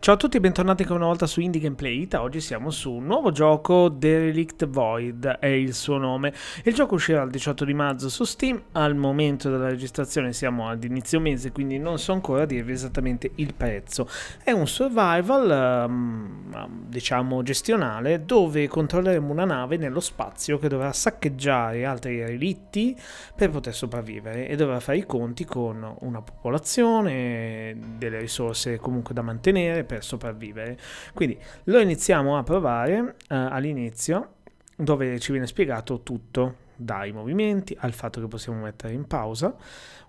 Ciao a tutti e bentornati ancora una volta su Indie Gameplay Ita. Oggi siamo su un nuovo gioco, Derelict Void è il suo nome. Il gioco uscirà il 18 di maggio su Steam. Al momento della registrazione siamo ad inizio mese, quindi non so ancora dirvi esattamente il prezzo. È un survival, um, diciamo gestionale, dove controlleremo una nave nello spazio che dovrà saccheggiare altri relitti per poter sopravvivere e dovrà fare i conti con una popolazione, delle risorse comunque da mantenere per per sopravvivere. Quindi lo iniziamo a provare eh, all'inizio dove ci viene spiegato tutto dai movimenti al fatto che possiamo mettere in pausa.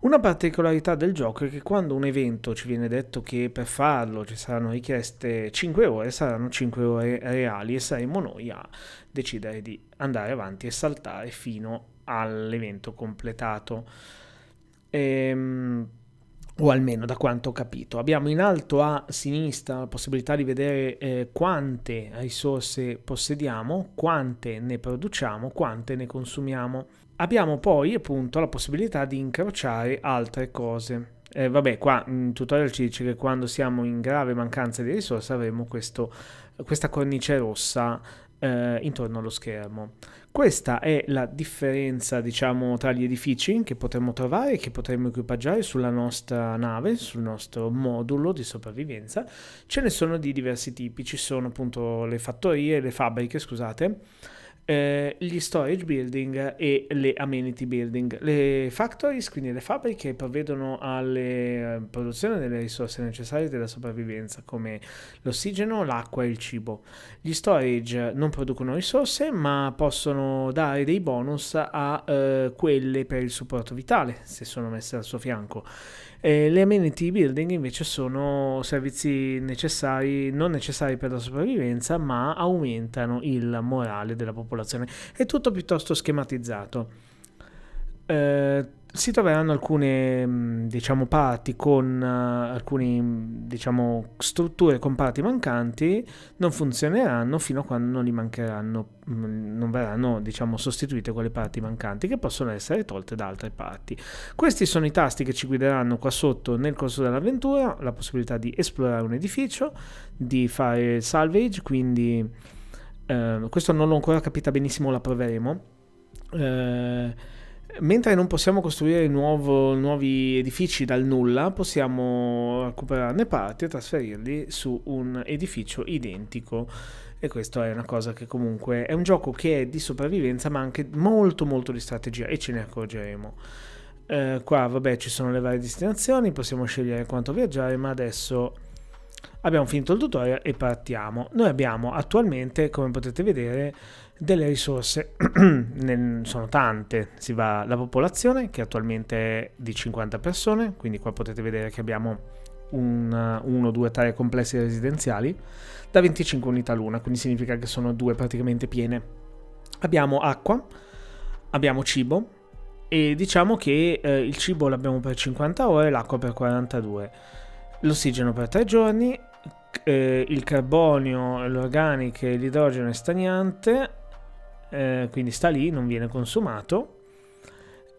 Una particolarità del gioco è che quando un evento ci viene detto che per farlo ci saranno richieste 5 ore, saranno 5 ore reali e saremo noi a decidere di andare avanti e saltare fino all'evento completato. Ehm o almeno da quanto ho capito. Abbiamo in alto a sinistra la possibilità di vedere eh, quante risorse possediamo, quante ne produciamo, quante ne consumiamo. Abbiamo poi appunto la possibilità di incrociare altre cose. Eh, vabbè, qua mm, in tutorial ci dice che quando siamo in grave mancanza di risorse avremo questo, questa cornice rossa eh, intorno allo schermo. Questa è la differenza, diciamo, tra gli edifici che potremmo trovare e che potremmo equipaggiare sulla nostra nave, sul nostro modulo di sopravvivenza. Ce ne sono di diversi tipi, ci sono appunto le fattorie, le fabbriche, scusate eh, gli storage building e le amenity building. Le factories, quindi le fabbriche, provvedono alla eh, produzione delle risorse necessarie della sopravvivenza, come l'ossigeno, l'acqua e il cibo. Gli storage non producono risorse, ma possono dare dei bonus a eh, quelle per il supporto vitale, se sono messe al suo fianco. Eh, le amenity building invece sono servizi necessari, non necessari per la sopravvivenza, ma aumentano il morale della popolazione popolazione. È tutto piuttosto schematizzato. Eh, si troveranno alcune mm, diciamo, parti con uh, eh, alcune mm, diciamo, strutture con parti mancanti, non funzioneranno fino a quando non gli mancheranno, mm, non verranno diciamo, sostituite quelle parti mancanti che possono essere tolte da altre parti. Questi sono i tasti che ci guideranno qua sotto nel corso dell'avventura, la possibilità di esplorare un edificio, di fare salvage, quindi Ehm, questo non l'ho ancora capita benissimo, la proveremo. Eh, mentre non possiamo costruire nuovo, nuovi edifici dal nulla, possiamo recuperarne parti e trasferirli su un edificio identico. E questa è una cosa che comunque è un gioco che è di sopravvivenza, ma anche molto molto di strategia e ce ne accorgeremo. Eh, qua vabbè ci sono le varie destinazioni, possiamo scegliere quanto viaggiare, ma adesso Abbiamo finito il tutorial e partiamo. Noi abbiamo attualmente, come potete vedere, delle risorse, sono tante, si va la popolazione che attualmente è di 50 persone, quindi qua potete vedere che abbiamo un, uno, due, tre complessi residenziali, da 25 unità l'una, quindi significa che sono due praticamente piene. Abbiamo acqua, abbiamo cibo e diciamo che eh, il cibo l'abbiamo per 50 ore l'acqua per 42 l'ossigeno per 3 giorni eh, il carbonio, l'organico e l'idrogeno è stagnante, eh, quindi sta lì, non viene consumato.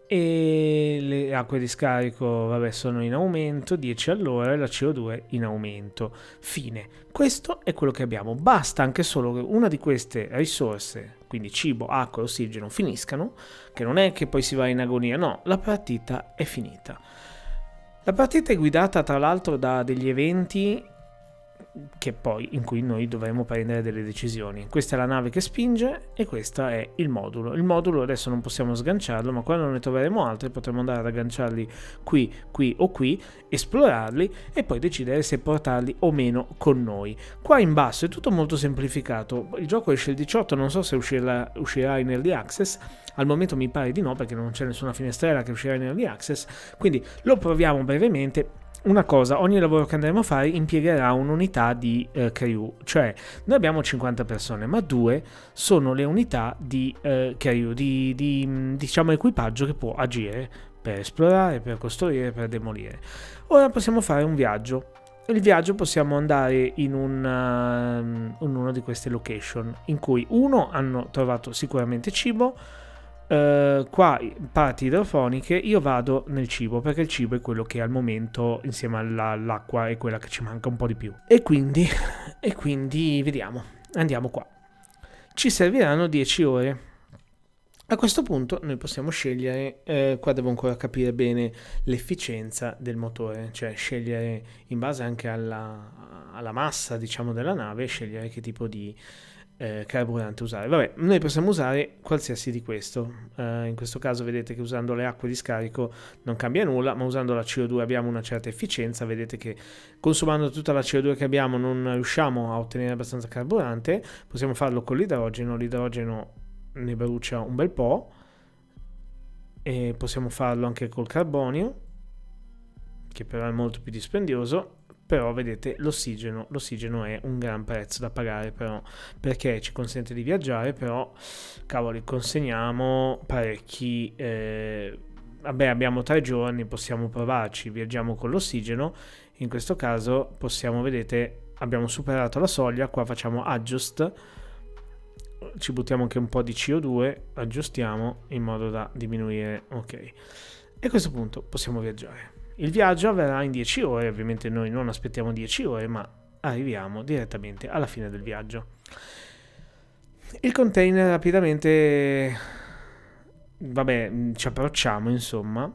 E le acque di scarico vabbè, sono in aumento, 10 all'ora e la CO2 in aumento. Fine. Questo è quello che abbiamo. Basta anche solo che una di queste risorse, quindi cibo, acqua e ossigeno, finiscano, che non è che poi si va in agonia, no, la partita è finita. La partita è guidata tra l'altro da degli eventi che poi, in cui noi dovremo prendere delle decisioni. Questa è la nave che spinge e questo è il modulo. Il modulo adesso non possiamo sganciarlo, ma quando ne troveremo altri potremo andare ad agganciarli qui, qui o qui, esplorarli e poi decidere se portarli o meno con noi. Qua in basso è tutto molto semplificato. Il gioco esce il 18, non so se uscirà, uscirà in early access. Al momento mi pare di no perché non c'è nessuna finestrella che uscirà in early access. Quindi lo proviamo brevemente una cosa, ogni lavoro che andremo a fare impiegherà un'unità di eh, crew, cioè noi abbiamo 50 persone, ma due sono le unità di eh, crew, di, di mm, diciamo equipaggio che può agire per esplorare, per costruire, per demolire. Ora possiamo fare un viaggio. Il viaggio possiamo andare in, un, uh, in una di queste location in cui uno hanno trovato sicuramente cibo, eh, qua parti idrofoniche io vado nel cibo perché il cibo è quello che al momento insieme all'acqua è quella che ci manca un po' di più e quindi, e quindi vediamo andiamo qua ci serviranno 10 ore a questo punto noi possiamo scegliere, eh, qua devo ancora capire bene l'efficienza del motore, cioè scegliere in base anche alla, alla massa diciamo, della nave, scegliere che tipo di, eh, carburante usare. Vabbè, noi possiamo usare qualsiasi di questo. Eh, in questo caso vedete che usando le acque di scarico non cambia nulla, ma usando la CO2 abbiamo una certa efficienza. Vedete che consumando tutta la CO2 che abbiamo non riusciamo a ottenere abbastanza carburante. Possiamo farlo con l'idrogeno, l'idrogeno ne brucia un bel po' e possiamo farlo anche col carbonio che però è molto più dispendioso però vedete l'ossigeno, l'ossigeno è un gran prezzo da pagare però, perché ci consente di viaggiare, però cavoli consegniamo parecchi... Eh, vabbè abbiamo tre giorni, possiamo provarci, viaggiamo con l'ossigeno, in questo caso possiamo, vedete, abbiamo superato la soglia, qua facciamo adjust, ci buttiamo anche un po' di CO2, aggiustiamo in modo da diminuire, ok. E a questo punto possiamo viaggiare. Il viaggio avverrà in 10 ore, ovviamente noi non aspettiamo 10 ore, ma arriviamo direttamente alla fine del viaggio. Il container rapidamente, vabbè, ci approcciamo insomma.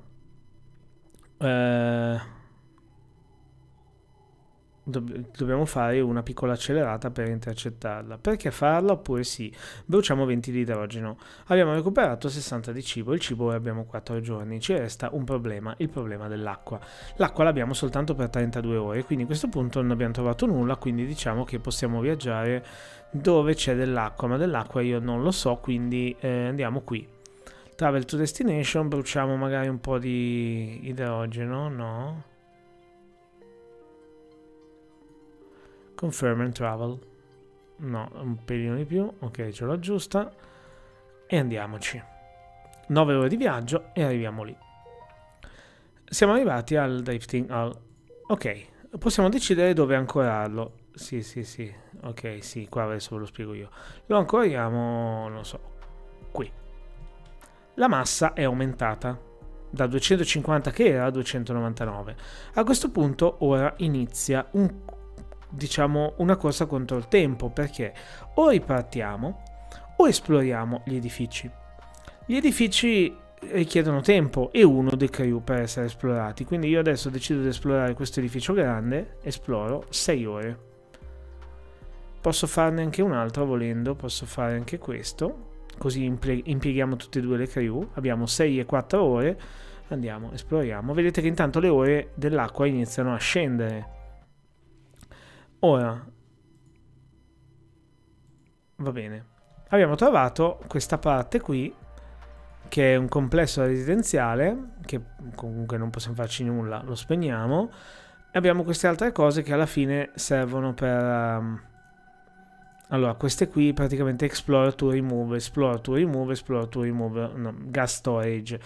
Eh dobbiamo fare una piccola accelerata per intercettarla. Perché farla? Oppure sì, bruciamo 20 di idrogeno. Abbiamo recuperato 60 di cibo, il cibo abbiamo 4 giorni, ci resta un problema, il problema dell'acqua. L'acqua l'abbiamo soltanto per 32 ore, quindi a questo punto non abbiamo trovato nulla, quindi diciamo che possiamo viaggiare dove c'è dell'acqua, ma dell'acqua io non lo so, quindi eh, andiamo qui. Travel to destination, bruciamo magari un po' di idrogeno, no? Confirm and travel. No, un pelino di più. Ok, ce l'ho giusta. E andiamoci. 9 ore di viaggio e arriviamo lì. Siamo arrivati al drifting hall. Ok, possiamo decidere dove ancorarlo. Sì, sì, sì. Ok, sì, qua adesso ve lo spiego io. Lo ancoriamo, non so, qui. La massa è aumentata da 250 che era a 299. A questo punto ora inizia un diciamo, una corsa contro il tempo, perché o ripartiamo o esploriamo gli edifici. Gli edifici richiedono tempo e uno dei crew per essere esplorati, quindi io adesso decido di esplorare questo edificio grande, esploro 6 ore. Posso farne anche un altro volendo, posso fare anche questo, così impieghiamo tutte e due le crew, abbiamo 6 e 4 ore, andiamo, esploriamo, vedete che intanto le ore dell'acqua iniziano a scendere Ora, va bene. Abbiamo trovato questa parte qui, che è un complesso residenziale, che comunque non possiamo farci nulla, lo spegniamo. E Abbiamo queste altre cose che alla fine servono per... Um, allora, queste qui praticamente explore to remove, explore to remove, explore to remove, no, gas storage.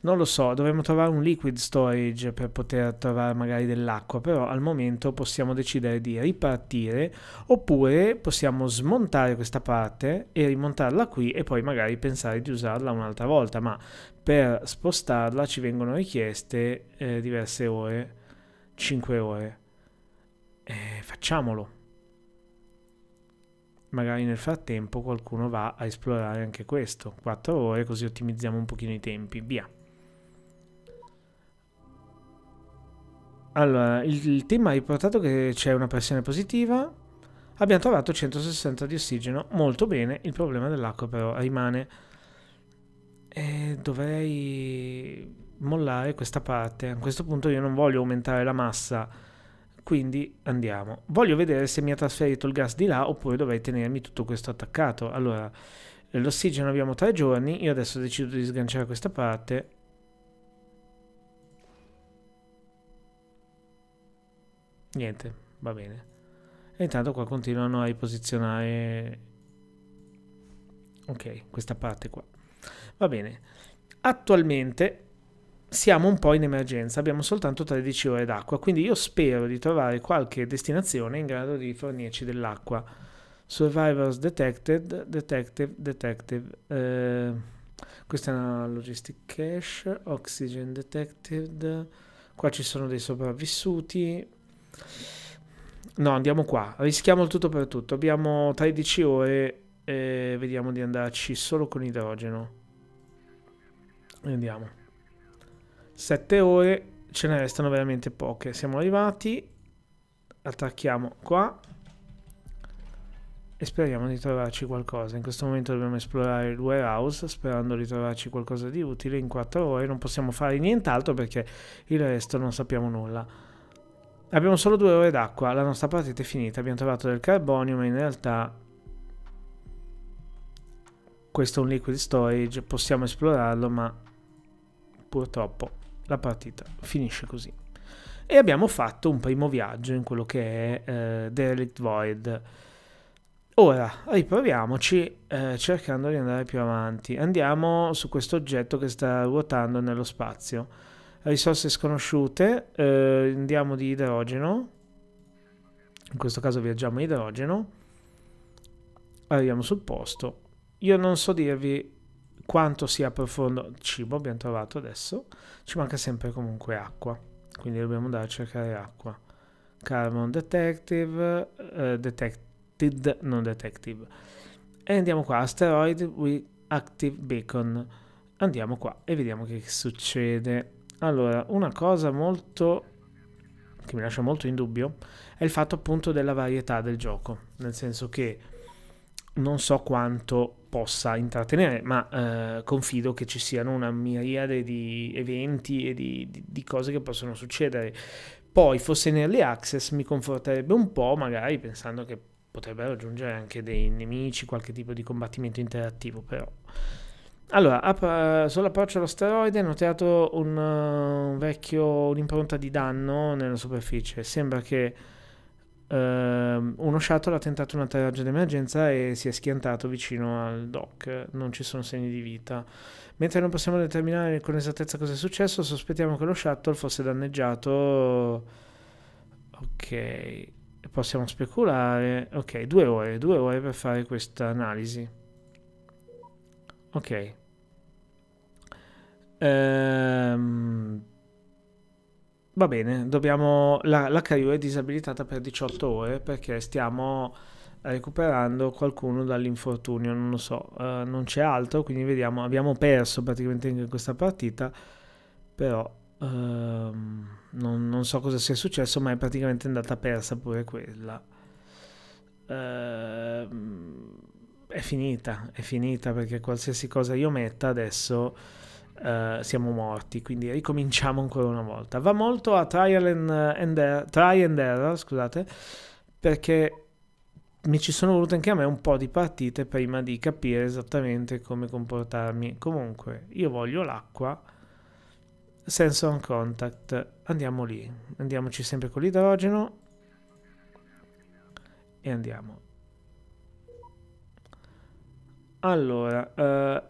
Non lo so, dovremmo trovare un liquid storage per poter trovare magari dell'acqua, però al momento possiamo decidere di ripartire oppure possiamo smontare questa parte e rimontarla qui e poi magari pensare di usarla un'altra volta, ma per spostarla ci vengono richieste eh, diverse ore, 5 ore. Eh, facciamolo magari nel frattempo qualcuno va a esplorare anche questo. 4 ore così ottimizziamo un pochino i tempi. Via. Allora, il, il team ha riportato che c'è una pressione positiva. Abbiamo trovato 160 di ossigeno, molto bene, il problema dell'acqua però rimane. E dovrei mollare questa parte. A questo punto io non voglio aumentare la massa quindi andiamo. Voglio vedere se mi ha trasferito il gas di là oppure dovrei tenermi tutto questo attaccato. Allora, l'ossigeno abbiamo tre giorni, io adesso decido di sganciare questa parte. Niente, va bene. E intanto qua continuano a riposizionare... Ok, questa parte qua. Va bene. Attualmente siamo un po' in emergenza, abbiamo soltanto 13 ore d'acqua, quindi io spero di trovare qualche destinazione in grado di fornirci dell'acqua. Survivors detected, detective, detective. Eh, questa è una logistic cache, oxygen detected. Qua ci sono dei sopravvissuti. No, andiamo qua. Rischiamo il tutto per tutto. Abbiamo 13 ore e vediamo di andarci solo con idrogeno. Andiamo. 7 ore, ce ne restano veramente poche. Siamo arrivati, attacchiamo qua e speriamo di trovarci qualcosa. In questo momento dobbiamo esplorare il warehouse sperando di trovarci qualcosa di utile in 4 ore. Non possiamo fare nient'altro perché il resto non sappiamo nulla. Abbiamo solo 2 ore d'acqua, la nostra partita è finita. Abbiamo trovato del carbonio ma in realtà questo è un liquid storage, possiamo esplorarlo ma purtroppo la partita finisce così. E abbiamo fatto un primo viaggio in quello che è eh, Derelict Void. Ora riproviamoci eh, cercando di andare più avanti. Andiamo su questo oggetto che sta ruotando nello spazio. Risorse sconosciute, eh, andiamo di idrogeno. In questo caso viaggiamo idrogeno. Arriviamo sul posto. Io non so dirvi quanto sia profondo cibo abbiamo trovato adesso ci manca sempre comunque acqua quindi dobbiamo andare a cercare acqua carbon detective uh, detected non detective e andiamo qua asteroid with active beacon andiamo qua e vediamo che succede allora una cosa molto che mi lascia molto in dubbio è il fatto appunto della varietà del gioco nel senso che non so quanto possa intrattenere, ma eh, confido che ci siano una miriade di eventi e di, di, di cose che possono succedere. Poi fosse in early access mi conforterebbe un po', magari pensando che potrebbe raggiungere anche dei nemici, qualche tipo di combattimento interattivo, però. Allora, app- eh, sull'approccio allo steroide è notato un, uh, un vecchio, un'impronta di danno nella superficie. Sembra che Ehm, uno shuttle ha tentato un atterraggio d'emergenza e si è schiantato vicino al dock, non ci sono segni di vita. Mentre non possiamo determinare con esattezza cosa è successo, sospettiamo che lo shuttle fosse danneggiato. Ok, possiamo speculare. Ok, due ore, due ore per fare questa analisi. Ok. Ehm... Va bene, dobbiamo... la, la Caio è disabilitata per 18 ore perché stiamo recuperando qualcuno dall'infortunio, non lo so, uh, non c'è altro, quindi vediamo, abbiamo perso praticamente in questa partita, però uh, non, non, so cosa sia successo, ma è praticamente andata persa pure quella. Uh, è finita, è finita perché qualsiasi cosa io metta adesso Uh, siamo morti, quindi ricominciamo ancora una volta. Va molto a trial and, and error, try and error, scusate, perché mi ci sono volute anche a me un po' di partite prima di capire esattamente come comportarmi. Comunque, io voglio l'acqua, senso on contact, andiamo lì, andiamoci sempre con l'idrogeno e andiamo. Allora, eh,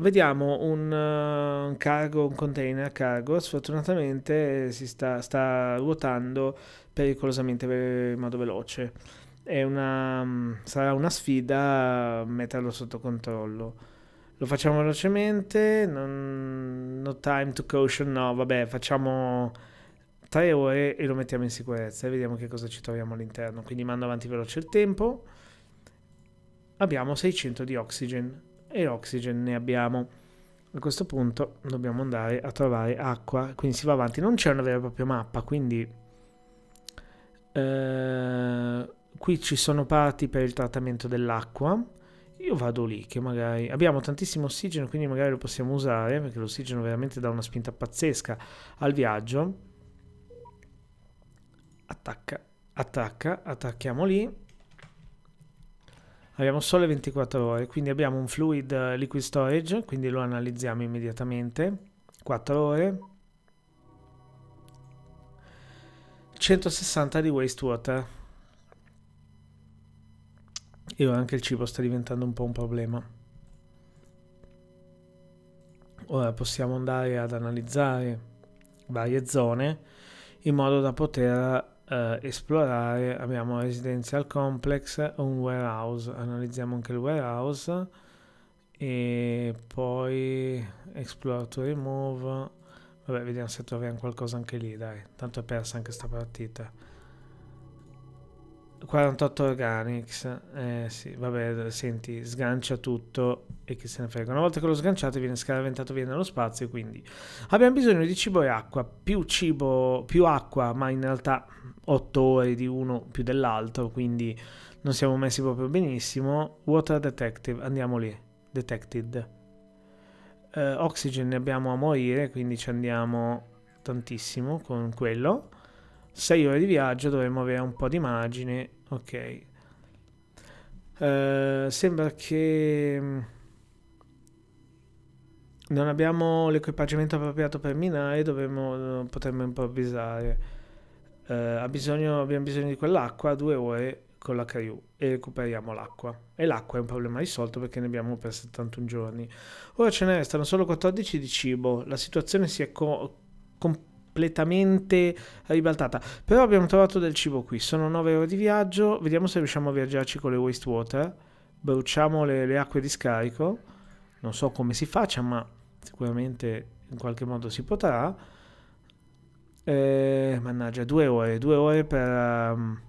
Vediamo un, uh, un, cargo, un container a cargo, sfortunatamente eh, si sta, sta ruotando pericolosamente in modo veloce. Una, mm, sarà una sfida mm, metterlo sotto controllo. Lo facciamo velocemente, non, no time to caution, no, vabbè, facciamo tre ore e lo mettiamo in sicurezza e vediamo che cosa ci troviamo all'interno. Quindi mando avanti veloce il tempo. Abbiamo 600 di oxygen e oxygen ne abbiamo. A questo punto dobbiamo andare a trovare acqua, quindi si va avanti. Non c'è una vera e propria mappa, quindi... Eh, qui ci sono parti per il trattamento dell'acqua. Io vado lì, che magari... Abbiamo tantissimo ossigeno, quindi magari lo possiamo usare, perché l'ossigeno veramente dà una spinta pazzesca al viaggio. Attacca, attacca, attacchiamo lì abbiamo sole 24 ore, quindi abbiamo un fluid eh, liquid storage, quindi lo analizziamo immediatamente, 4 ore, 160 di wastewater. E ora anche il cibo sta diventando un po' un problema. Ora possiamo andare ad analizzare varie zone in modo da poter eh, esplorare abbiamo residential complex un warehouse analizziamo anche il warehouse e poi explore to remove vabbè vediamo se troviamo qualcosa anche lì dai tanto è persa anche sta partita 48 Organics, eh sì, vabbè, senti, sgancia tutto e che se ne frega. Una volta che lo sganciate viene scaraventato via nello spazio, quindi abbiamo bisogno di cibo e acqua, più cibo, più acqua, ma in realtà 8 ore di uno più dell'altro, quindi non siamo messi proprio benissimo. Water Detective, andiamo lì, Detected. Eh, oxygen ne abbiamo a morire, quindi ci andiamo tantissimo con quello. 6 ore di viaggio, dovremmo avere un po' di margine. Ok. Uh, sembra che mm, non abbiamo l'equipaggiamento appropriato per minare, dovremmo, mm, potremmo improvvisare. Uh, bisogno, abbiamo bisogno di quell'acqua, due ore con la crew e recuperiamo l'acqua. E l'acqua è un problema risolto perché ne abbiamo per 71 giorni. Ora ce ne restano solo 14 di cibo. La situazione si è co- complicata completamente ribaltata. Però abbiamo trovato del cibo qui, sono 9 ore di viaggio, vediamo se riusciamo a viaggiarci con le wastewater, bruciamo le, le acque di scarico, non so come si faccia, ma sicuramente in qualche modo si potrà. Eh, mannaggia, due ore, due ore per um,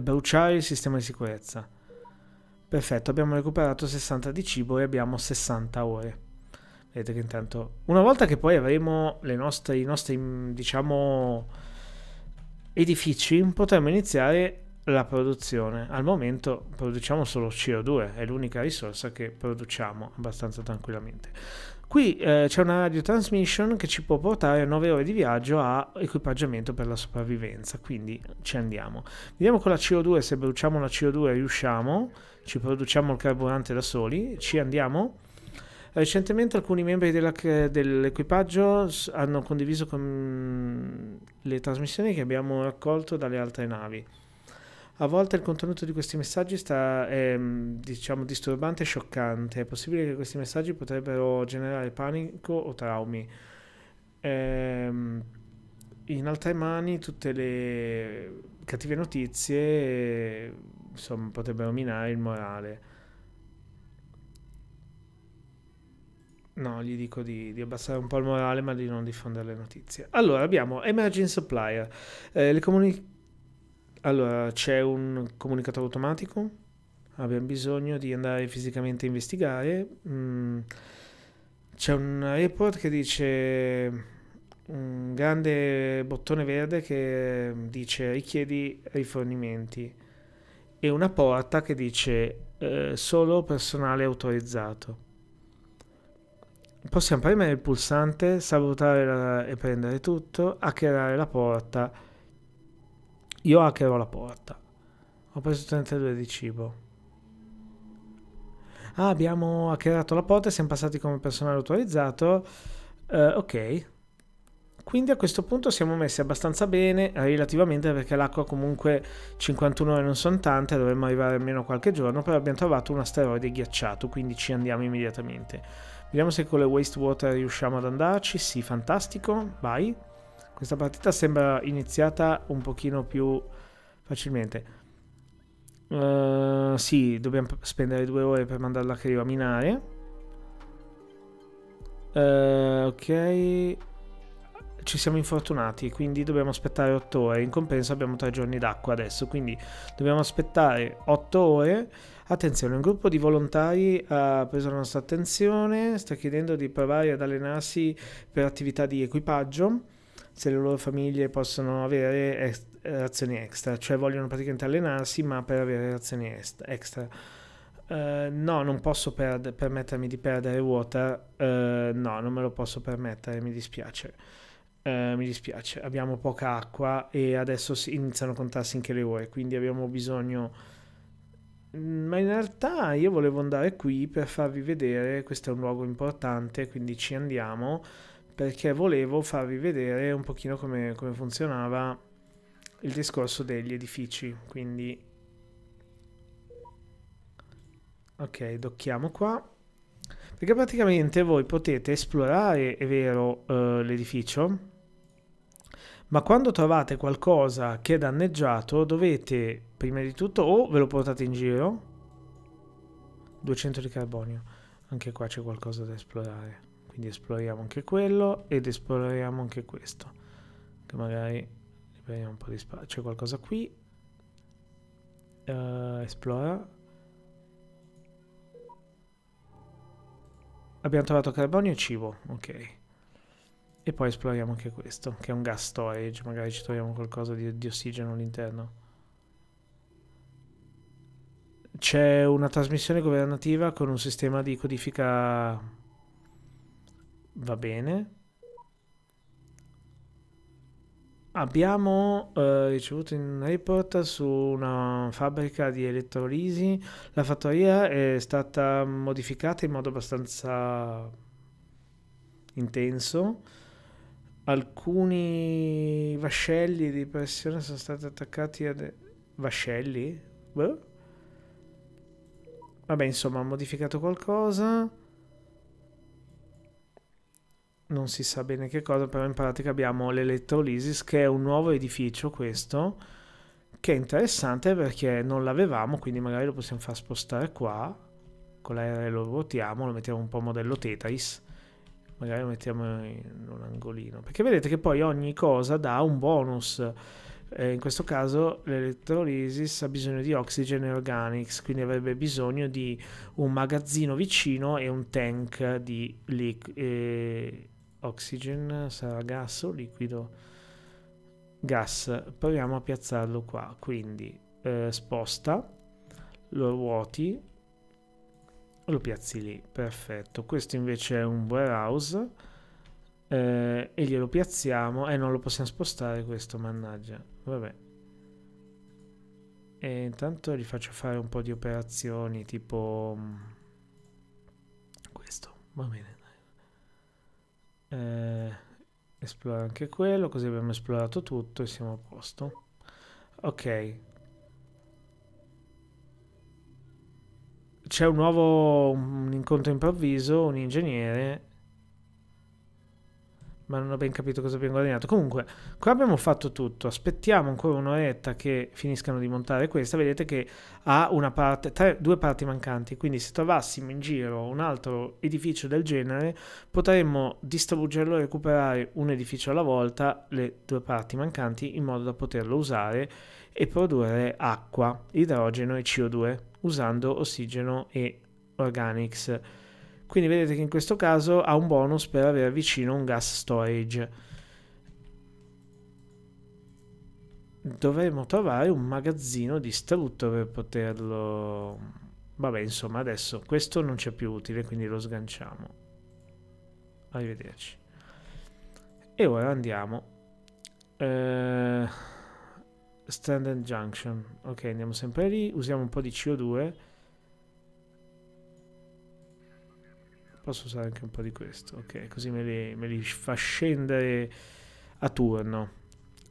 bruciare il sistema di sicurezza. Perfetto, abbiamo recuperato 60 di cibo e abbiamo 60 ore. Vedete che intanto... Una volta che poi avremo nostre, i nostri, diciamo, edifici, potremo iniziare la produzione. Al momento produciamo solo CO2, è l'unica risorsa che produciamo abbastanza tranquillamente. Qui eh, c'è una radio transmission che ci può portare a 9 ore di viaggio a equipaggiamento per la sopravvivenza, quindi ci andiamo. Vediamo con la CO2 se bruciamo la CO2 riusciamo, ci produciamo il carburante da soli, ci andiamo Recentemente alcuni membri dell'equipaggio hanno condiviso con mm, le trasmissioni che abbiamo raccolto dalle altre navi. A volte il contenuto di questi messaggi sta, è mm, diciamo, disturbante e scioccante. È possibile che questi messaggi potrebbero generare panico o traumi. Ehm, in altre mani tutte le cattive notizie insomma, potrebbero minare il morale. No, gli dico di, di, abbassare un po' il morale, ma di non diffondere le notizie. Allora, abbiamo Emerging Supplier. Eh, comuni... Allora, c'è un comunicatore automatico. Abbiamo bisogno di andare fisicamente a investigare. Mm. C'è un report che dice un mm, grande bottone verde che dice richiedi rifornimenti e una porta che dice eh, solo personale autorizzato possiamo premere il pulsante, salutare la, e prendere tutto, hackerare la porta. Io hackerò la porta. Ho preso 32 di cibo. Ah, abbiamo hackerato la porta siamo passati come personale autorizzato. Uh, ok. Quindi a questo punto siamo messi abbastanza bene relativamente perché l'acqua comunque 51 ore non sono tante, dovremmo arrivare almeno qualche giorno, però abbiamo trovato un asteroide ghiacciato, quindi ci andiamo immediatamente. Vediamo se con le wastewater riusciamo ad andarci. Sì, fantastico. Vai. Questa partita sembra iniziata un pochino più facilmente. Uh, sì, dobbiamo spendere due ore per mandarla a minare. Uh, ok ci siamo infortunati, quindi dobbiamo aspettare 8 ore. In compenso abbiamo 3 giorni d'acqua adesso, quindi dobbiamo aspettare 8 ore. Attenzione, un gruppo di volontari ha preso la nostra attenzione, sta chiedendo di provare ad allenarsi per attività di equipaggio, se le loro famiglie possono avere est- azioni extra, cioè vogliono praticamente allenarsi ma per avere razioni est- extra. Uh, no, non posso per- permettermi di perdere water, uh, no, non me lo posso permettere, mi dispiace. Eh, mi dispiace, abbiamo poca acqua e adesso iniziano a contarsi anche le ore, quindi abbiamo bisogno... Mm, ma in realtà io volevo andare qui per farvi vedere, questo è un luogo importante, quindi ci andiamo, perché volevo farvi vedere un pochino come, come funzionava il discorso degli edifici, quindi... Ok, docchiamo qua. Perché praticamente voi potete esplorare, è vero, eh, l'edificio, ma quando trovate qualcosa che è danneggiato dovete prima di tutto o ve lo portate in giro 200 di carbonio anche qua c'è qualcosa da esplorare quindi esploriamo anche quello ed esploriamo anche questo che magari prendiamo un po' di spazio c'è qualcosa qui uh, esplora abbiamo trovato carbonio e cibo ok e poi esploriamo anche questo, che è un gas storage, magari ci troviamo qualcosa di, di ossigeno all'interno. C'è una trasmissione governativa con un sistema di codifica... Va bene. Abbiamo eh, ricevuto un report su una fabbrica di elettrolisi. La fattoria è stata modificata in modo abbastanza intenso alcuni vascelli di pressione sono stati attaccati a... De- vascelli? Beh. Vabbè, insomma, ha modificato qualcosa. Non si sa bene che cosa, però in pratica abbiamo l'elettrolisis che è un nuovo edificio questo, che è interessante perché non l'avevamo, quindi magari lo possiamo far spostare qua. Con l'aereo lo ruotiamo, lo mettiamo un po' modello Tetris magari lo mettiamo in un angolino, perché vedete che poi ogni cosa dà un bonus. Eh, in questo caso l'elettrolisis ha bisogno di Oxygen e Organics, quindi avrebbe bisogno di un magazzino vicino e un tank di liquido. Eh, oxygen sarà gas o liquido? Gas. Proviamo a piazzarlo qua, quindi eh, sposta, lo vuoti lo piazzi lì, perfetto. Questo invece è un warehouse eh, e glielo piazziamo e eh, non lo possiamo spostare questo, mannaggia, vabbè. E intanto gli faccio fare un po' di operazioni tipo mm, questo, va bene. Eh, esplora anche quello, così abbiamo esplorato tutto e siamo a posto. Ok, c'è un nuovo un incontro improvviso, un ingegnere ma non ho ben capito cosa abbiamo guadagnato. Comunque, qua abbiamo fatto tutto. Aspettiamo ancora un'oretta che finiscano di montare questa. Vedete che ha parte, tre, due parti mancanti. Quindi, se trovassimo in giro un altro edificio del genere, potremmo distruggerlo e recuperare un edificio alla volta, le due parti mancanti, in modo da poterlo usare e produrre acqua, idrogeno e CO2 usando ossigeno e organics. Quindi vedete che in questo caso ha un bonus per avere vicino un gas storage. Dovremmo trovare un magazzino distrutto per poterlo... Vabbè, insomma, adesso questo non c'è più utile, quindi lo sganciamo. Arrivederci. E ora andiamo. Eh... Stranded Junction. Ok, andiamo sempre lì, usiamo un po' di CO2 Posso usare anche un po' di questo, ok, così me li, me li fa scendere a turno.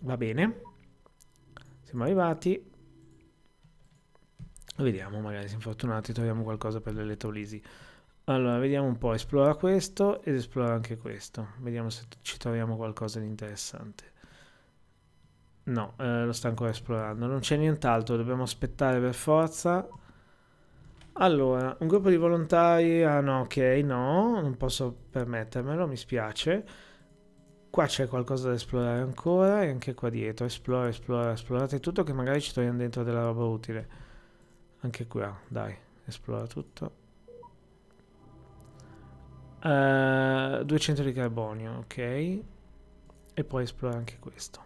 Va bene, siamo arrivati. Vediamo, magari siamo fortunati, troviamo qualcosa per l'elettrolisi. Allora, vediamo un po', esplora questo ed esplora anche questo. Vediamo se ci troviamo qualcosa di interessante. No, eh, lo sta ancora esplorando. Non c'è nient'altro, dobbiamo aspettare per forza. Allora, un gruppo di volontari, ah no, ok, no, non posso permettermelo, mi spiace. Qua c'è qualcosa da esplorare ancora e anche qua dietro, esplora, esplora, esplorate tutto che magari ci troviamo dentro della roba utile. Anche qua, dai, esplora tutto. Uh, eh, 200 di carbonio, ok. E poi esplora anche questo.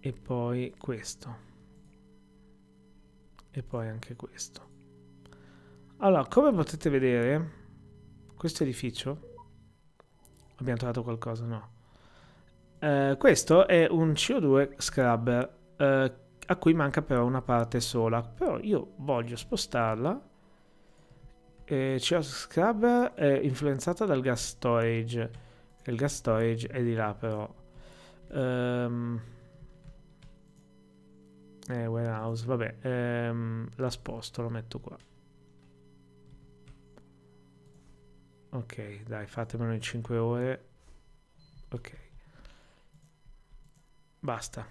E poi questo e poi anche questo. Allora, come potete vedere, questo edificio... Abbiamo trovato qualcosa? No. Eh, questo è un CO2 scrubber, eh, a cui manca però una parte sola. Però io voglio spostarla. Eh, CO2 scrubber è influenzata dal gas storage. Il gas storage è di là però. Ehm... Eh, warehouse, vabbè, ehm, la sposto, la metto qua. Ok, dai, fatemelo in 5 ore. Ok. Basta.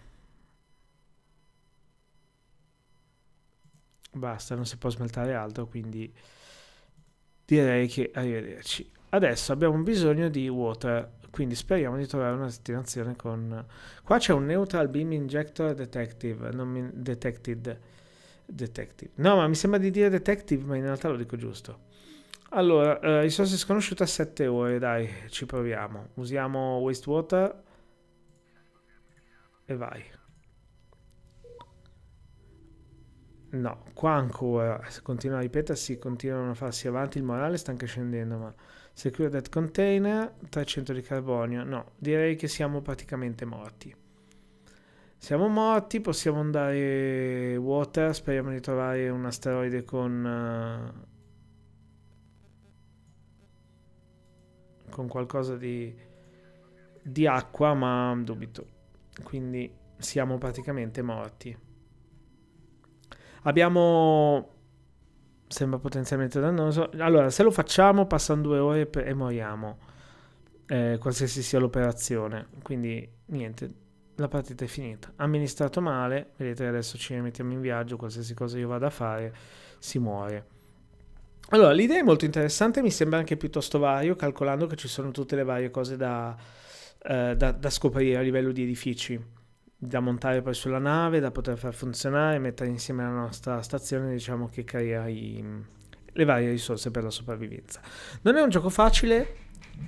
Basta, non si può smeltare altro, quindi direi che arrivederci. Adesso abbiamo bisogno di water quindi speriamo di trovare una destinazione con... Qua c'è un Neutral Beam Injector Detective, non mi... Detected. Detective. No, ma mi sembra di dire Detective, ma in realtà lo dico giusto. Allora, eh, risorse sconosciute a 7 ore, dai, ci proviamo. Usiamo Wastewater e vai. No, qua ancora, continua a ripetersi, continuano a farsi avanti, il morale sta anche scendendo, ma... Secure that container, 300 di carbonio. No, direi che siamo praticamente morti. Siamo morti, possiamo andare water, speriamo di trovare un asteroide con... Eh, con qualcosa di, di acqua, ma dubito. Quindi siamo praticamente morti. Abbiamo sembra potenzialmente dannoso. Allora, se lo facciamo, passano due ore per... e moriamo. Eh, qualsiasi sia l'operazione. Quindi, niente, la partita è finita. Amministrato male, vedete adesso ci rimettiamo in viaggio, qualsiasi cosa io vada a fare, si muore. Allora, l'idea è molto interessante, mi sembra anche piuttosto vario, calcolando che ci sono tutte le varie cose da, eh, da, da scoprire a livello di edifici da montare poi sulla nave, da poter far funzionare, mettere insieme la nostra stazione, diciamo che crea i, le varie risorse per la sopravvivenza. Non è un gioco facile,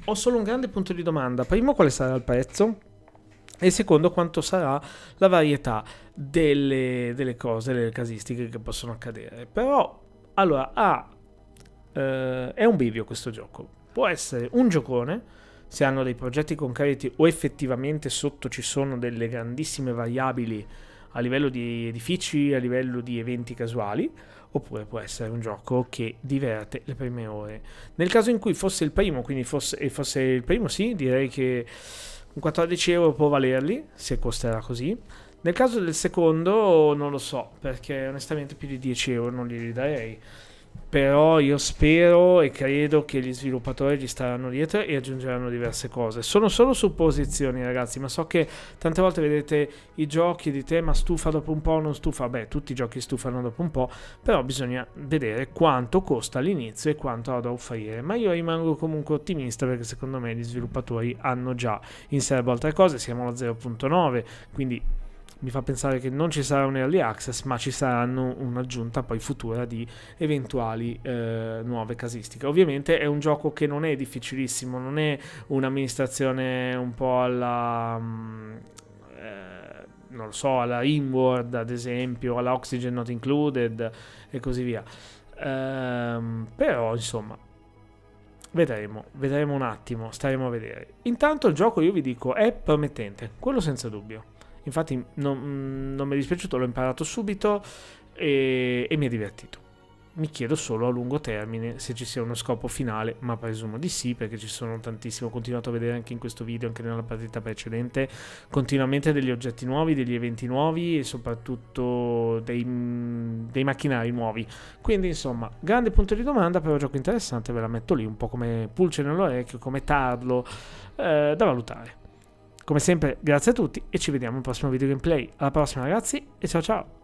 ho solo un grande punto di domanda. Primo, quale sarà il prezzo? E secondo, quanto sarà la varietà delle, delle cose, delle casistiche che possono accadere. Però, allora, ah, eh, è un bivio questo gioco. Può essere un giocone se hanno dei progetti concreti o effettivamente sotto ci sono delle grandissime variabili a livello di edifici, a livello di eventi casuali, oppure può essere un gioco che diverte le prime ore. Nel caso in cui fosse il primo, quindi fosse, fosse il primo sì, direi che un 14 euro può valerli, se costerà così. Nel caso del secondo non lo so, perché onestamente più di 10 euro non li darei però io spero e credo che gli sviluppatori gli staranno dietro e aggiungeranno diverse cose. Sono solo supposizioni, ragazzi, ma so che tante volte vedete i giochi di tema stufa dopo un po', non stufa. Beh, tutti i giochi stufano dopo un po', però bisogna vedere quanto costa all'inizio e quanto ha da offrire. Ma io rimango comunque ottimista perché secondo me gli sviluppatori hanno già in serbo altre cose, siamo alla 0.9, quindi mi fa pensare che non ci sarà un early access, ma ci saranno un'aggiunta poi futura di eventuali eh, nuove casistiche. Ovviamente è un gioco che non è difficilissimo, non è un'amministrazione un po' alla... Mm, eh, non lo so, alla Inward ad esempio, alla Oxygen Not Included e così via. Ehm, però insomma, Vedremo, vedremo un attimo, staremo a vedere. Intanto il gioco, io vi dico, è promettente, quello senza dubbio. Infatti non, mm, non mi è dispiaciuto, l'ho imparato subito e, e mi è divertito. Mi chiedo solo a lungo termine se ci sia uno scopo finale, ma presumo di sì, perché ci sono tantissimo. Ho continuato a vedere anche in questo video, anche nella partita precedente, continuamente degli oggetti nuovi, degli eventi nuovi e soprattutto dei, dei macchinari nuovi. Quindi, insomma, grande punto di domanda, però gioco interessante, ve la metto lì, un po' come pulce nell'orecchio, come tarlo, eh, da valutare. Come sempre grazie a tutti e ci vediamo al prossimo video gameplay. Alla prossima ragazzi e ciao ciao!